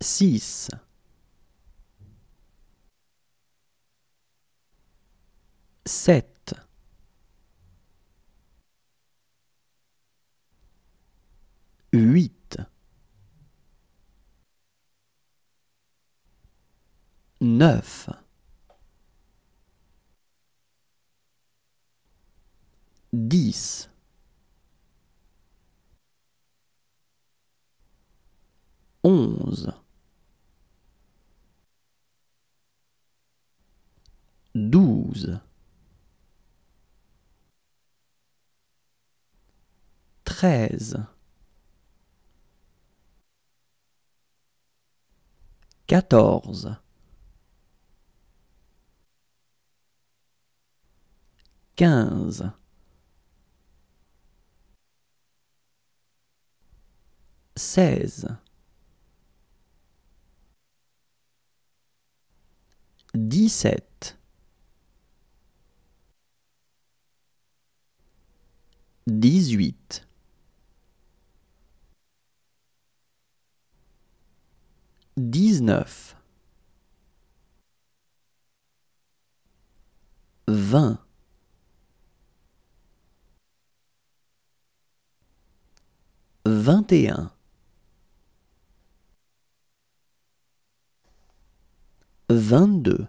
6 7 8 9 10 11 12 13 14 15 16 17 18 19 20 21 22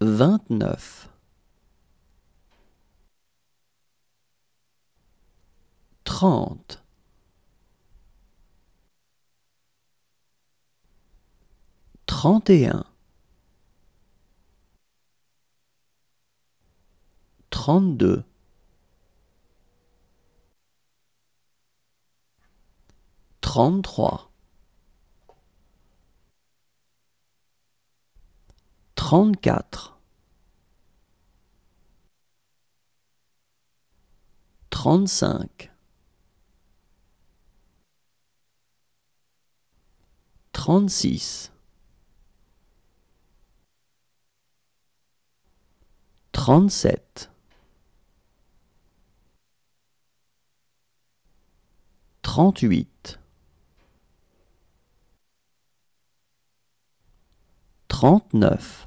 29 30 31 32 33 34 35 36 37 38 39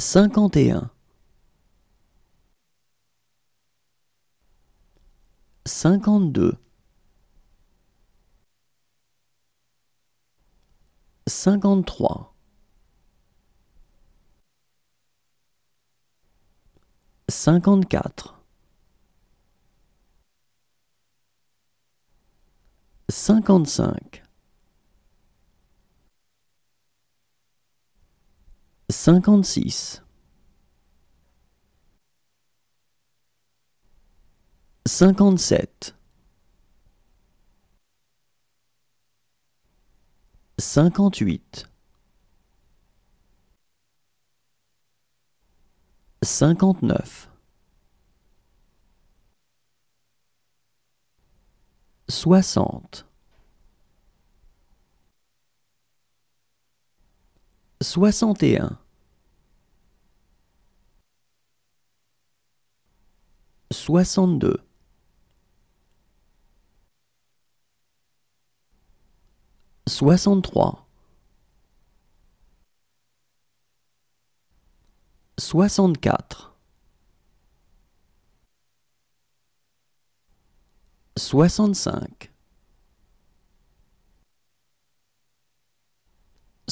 51 52 53 54 55 56 57 58 59 60 61 62 63 64 65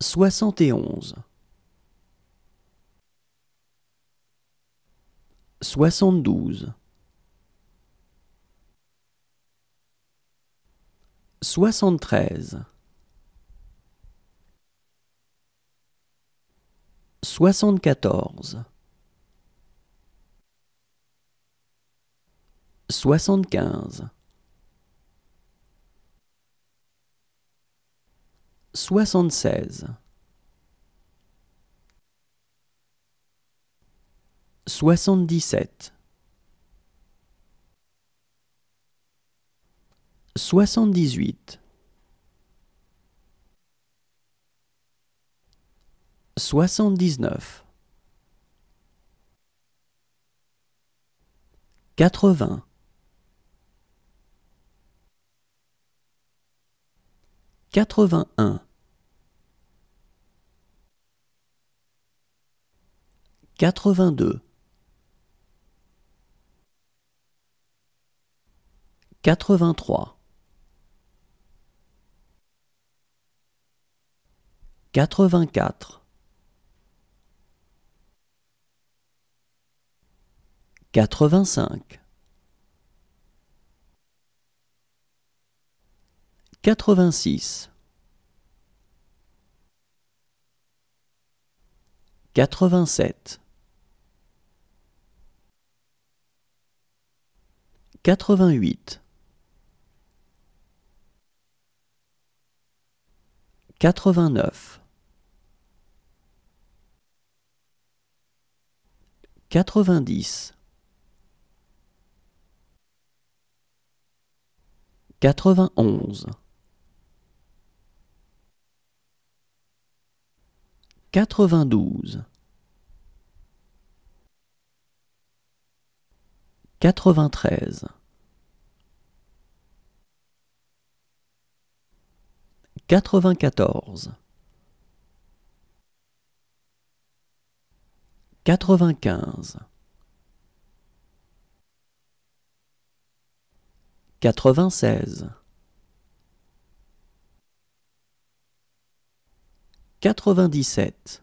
71 72 73 74 75 76 77 78 79 80 81 Quatre-vingt-deux. Quatre-vingt-trois. Quatre-vingt-quatre. Quatre-vingt-cinq. Quatre-vingt-six. Quatre-vingt-sept. 88 89 90 91 92 93 94 95 96 97